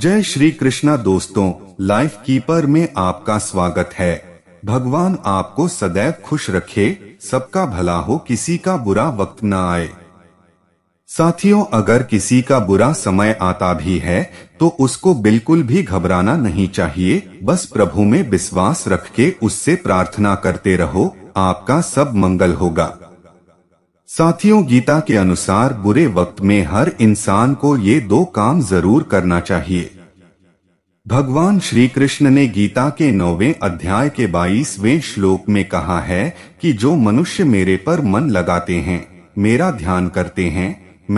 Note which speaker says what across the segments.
Speaker 1: जय श्री कृष्णा दोस्तों life keeper में आपका स्वागत है भगवान आपको सदैव खुश रखे सबका भला हो किसी का बुरा वक्त न आए साथियों अगर किसी का बुरा समय आता भी है तो उसको बिल्कुल भी घबराना नहीं चाहिए बस प्रभु में विश्वास रख के उससे प्रार्थना करते रहो आपका सब मंगल होगा साथियों गीता के अनुसार बुरे वक्त में हर इंसान को ये दो काम जरूर करना चाहिए भगवान श्री कृष्ण ने गीता के नौवे अध्याय के बाईसवें श्लोक में कहा है कि जो मनुष्य मेरे पर मन लगाते हैं मेरा ध्यान करते हैं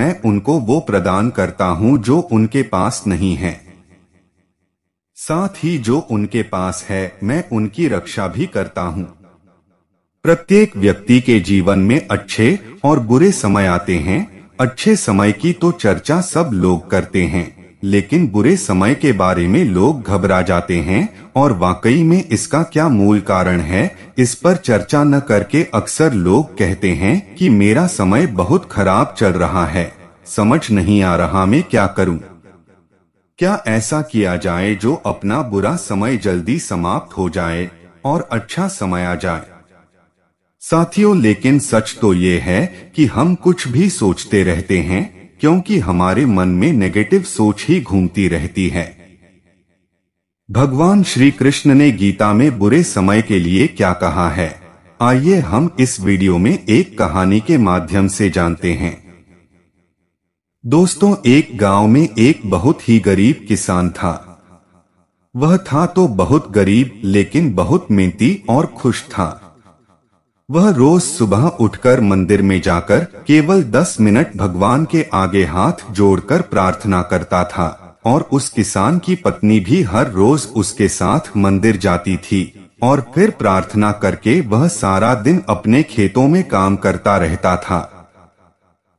Speaker 1: मैं उनको वो प्रदान करता हूँ जो उनके पास नहीं है साथ ही जो उनके पास है मैं उनकी रक्षा भी करता हूँ प्रत्येक व्यक्ति के जीवन में अच्छे और बुरे समय आते हैं अच्छे समय की तो चर्चा सब लोग करते हैं लेकिन बुरे समय के बारे में लोग घबरा जाते हैं और वाकई में इसका क्या मूल कारण है इस पर चर्चा न करके अक्सर लोग कहते हैं कि मेरा समय बहुत खराब चल रहा है समझ नहीं आ रहा मैं क्या करूं? क्या ऐसा किया जाए जो अपना बुरा समय जल्दी समाप्त हो जाए और अच्छा समय आ जाए साथियों लेकिन सच तो ये है कि हम कुछ भी सोचते रहते हैं क्योंकि हमारे मन में नेगेटिव सोच ही घूमती रहती है भगवान श्री कृष्ण ने गीता में बुरे समय के लिए क्या कहा है आइए हम इस वीडियो में एक कहानी के माध्यम से जानते हैं दोस्तों एक गांव में एक बहुत ही गरीब किसान था वह था तो बहुत गरीब लेकिन बहुत मेहनती और खुश था वह रोज सुबह उठकर मंदिर में जाकर केवल दस मिनट भगवान के आगे हाथ जोड़कर प्रार्थना करता था और उस किसान की पत्नी भी हर रोज उसके साथ मंदिर जाती थी और फिर प्रार्थना करके वह सारा दिन अपने खेतों में काम करता रहता था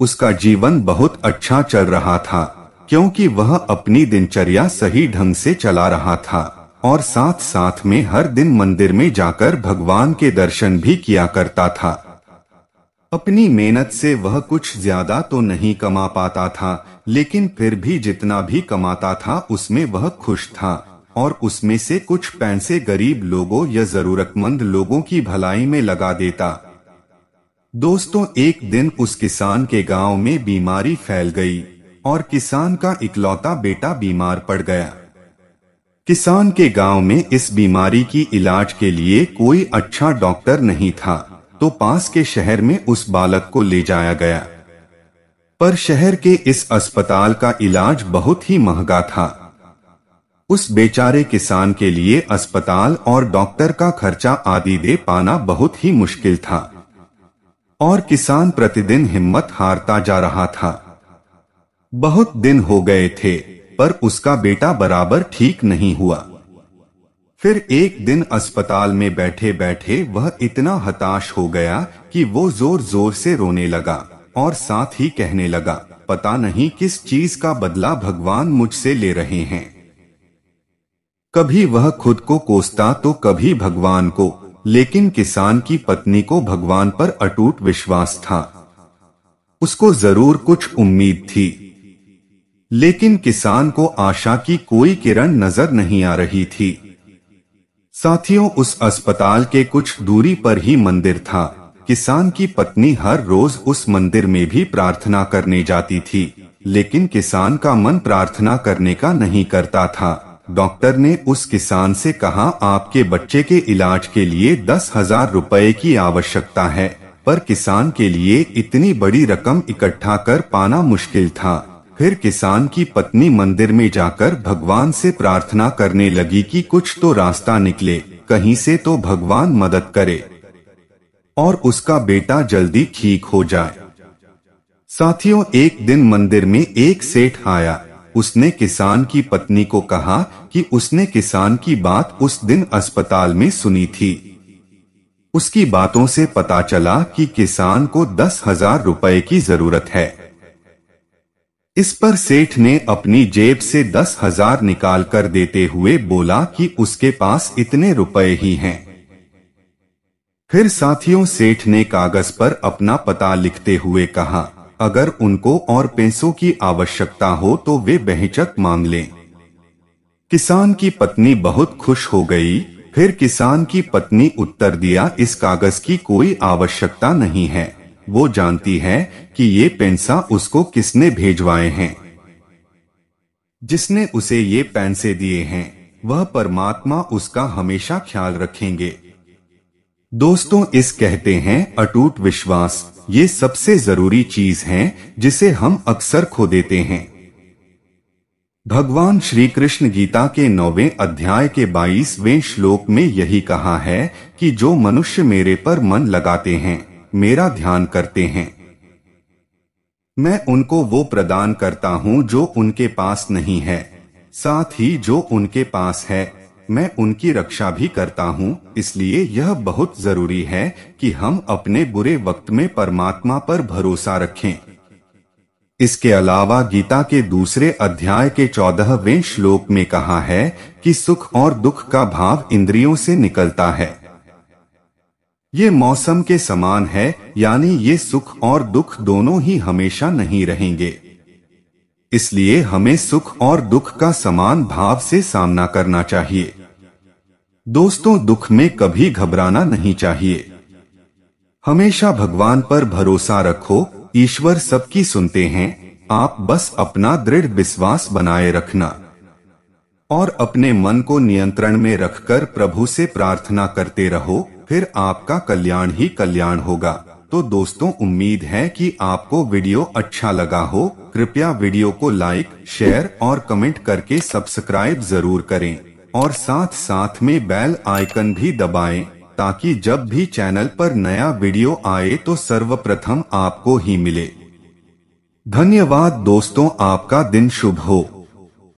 Speaker 1: उसका जीवन बहुत अच्छा चल रहा था क्योंकि वह अपनी दिनचर्या सही ढंग से चला रहा था और साथ साथ में हर दिन मंदिर में जाकर भगवान के दर्शन भी किया करता था अपनी मेहनत से वह कुछ ज्यादा तो नहीं कमा पाता था लेकिन फिर भी जितना भी कमाता था उसमें वह खुश था और उसमें से कुछ पैसे गरीब लोगों या जरूरतमंद लोगों की भलाई में लगा देता दोस्तों एक दिन उस किसान के गांव में बीमारी फैल गई और किसान का इकलौता बेटा बीमार पड़ गया किसान के गांव में इस बीमारी की इलाज के लिए कोई अच्छा डॉक्टर नहीं था तो पास के शहर में उस बालक को ले जाया गया पर शहर के इस अस्पताल का इलाज बहुत ही महंगा था उस बेचारे किसान के लिए अस्पताल और डॉक्टर का खर्चा आदि दे पाना बहुत ही मुश्किल था और किसान प्रतिदिन हिम्मत हारता जा रहा था बहुत दिन हो गए थे पर उसका बेटा बराबर ठीक नहीं हुआ फिर एक दिन अस्पताल में बैठे बैठे वह इतना हताश हो गया कि वो जोर जोर से रोने लगा और साथ ही कहने लगा पता नहीं किस चीज का बदला भगवान मुझसे ले रहे हैं कभी वह खुद को कोसता तो कभी भगवान को लेकिन किसान की पत्नी को भगवान पर अटूट विश्वास था उसको जरूर कुछ उम्मीद थी लेकिन किसान को आशा की कोई किरण नजर नहीं आ रही थी साथियों उस अस्पताल के कुछ दूरी पर ही मंदिर था किसान की पत्नी हर रोज उस मंदिर में भी प्रार्थना करने जाती थी लेकिन किसान का मन प्रार्थना करने का नहीं करता था डॉक्टर ने उस किसान से कहा आपके बच्चे के इलाज के लिए दस हजार रूपए की आवश्यकता है पर किसान के लिए इतनी बड़ी रकम इकट्ठा कर पाना मुश्किल था फिर किसान की पत्नी मंदिर में जाकर भगवान से प्रार्थना करने लगी कि कुछ तो रास्ता निकले कहीं से तो भगवान मदद करे और उसका बेटा जल्दी ठीक हो जाए साथियों एक दिन मंदिर में एक सेठ आया उसने किसान की पत्नी को कहा कि उसने किसान की बात उस दिन अस्पताल में सुनी थी उसकी बातों से पता चला कि किसान को दस हजार रुपए की जरूरत है इस पर सेठ ने अपनी जेब से दस हजार निकाल कर देते हुए बोला कि उसके पास इतने रुपए ही हैं। फिर साथियों सेठ ने कागज पर अपना पता लिखते हुए कहा अगर उनको और पैसों की आवश्यकता हो तो वे बेहिचक मांग लें। किसान की पत्नी बहुत खुश हो गई फिर किसान की पत्नी उत्तर दिया इस कागज की कोई आवश्यकता नहीं है वो जानती है कि ये पेंसा उसको किसने भेजवाए हैं जिसने उसे ये पैंसे दिए हैं वह परमात्मा उसका हमेशा ख्याल रखेंगे दोस्तों इस कहते हैं अटूट विश्वास ये सबसे जरूरी चीज है जिसे हम अक्सर खो देते हैं भगवान श्री कृष्ण गीता के नौवे अध्याय के बाईसवें श्लोक में यही कहा है कि जो मनुष्य मेरे पर मन लगाते हैं मेरा ध्यान करते हैं मैं उनको वो प्रदान करता हूँ जो उनके पास नहीं है साथ ही जो उनके पास है मैं उनकी रक्षा भी करता हूँ इसलिए यह बहुत जरूरी है कि हम अपने बुरे वक्त में परमात्मा पर भरोसा रखें इसके अलावा गीता के दूसरे अध्याय के चौदहवें श्लोक में कहा है कि सुख और दुख का भाव इंद्रियों से निकलता है ये मौसम के समान है यानी ये सुख और दुख दोनों ही हमेशा नहीं रहेंगे इसलिए हमें सुख और दुख का समान भाव से सामना करना चाहिए दोस्तों दुख में कभी घबराना नहीं चाहिए हमेशा भगवान पर भरोसा रखो ईश्वर सबकी सुनते हैं आप बस अपना दृढ़ विश्वास बनाए रखना और अपने मन को नियंत्रण में रखकर प्रभु से प्रार्थना करते रहो फिर आपका कल्याण ही कल्याण होगा तो दोस्तों उम्मीद है कि आपको वीडियो अच्छा लगा हो कृपया वीडियो को लाइक शेयर और कमेंट करके सब्सक्राइब जरूर करें और साथ साथ में बेल आइकन भी दबाएं ताकि जब भी चैनल पर नया वीडियो आए तो सर्वप्रथम आपको ही मिले धन्यवाद दोस्तों आपका दिन शुभ हो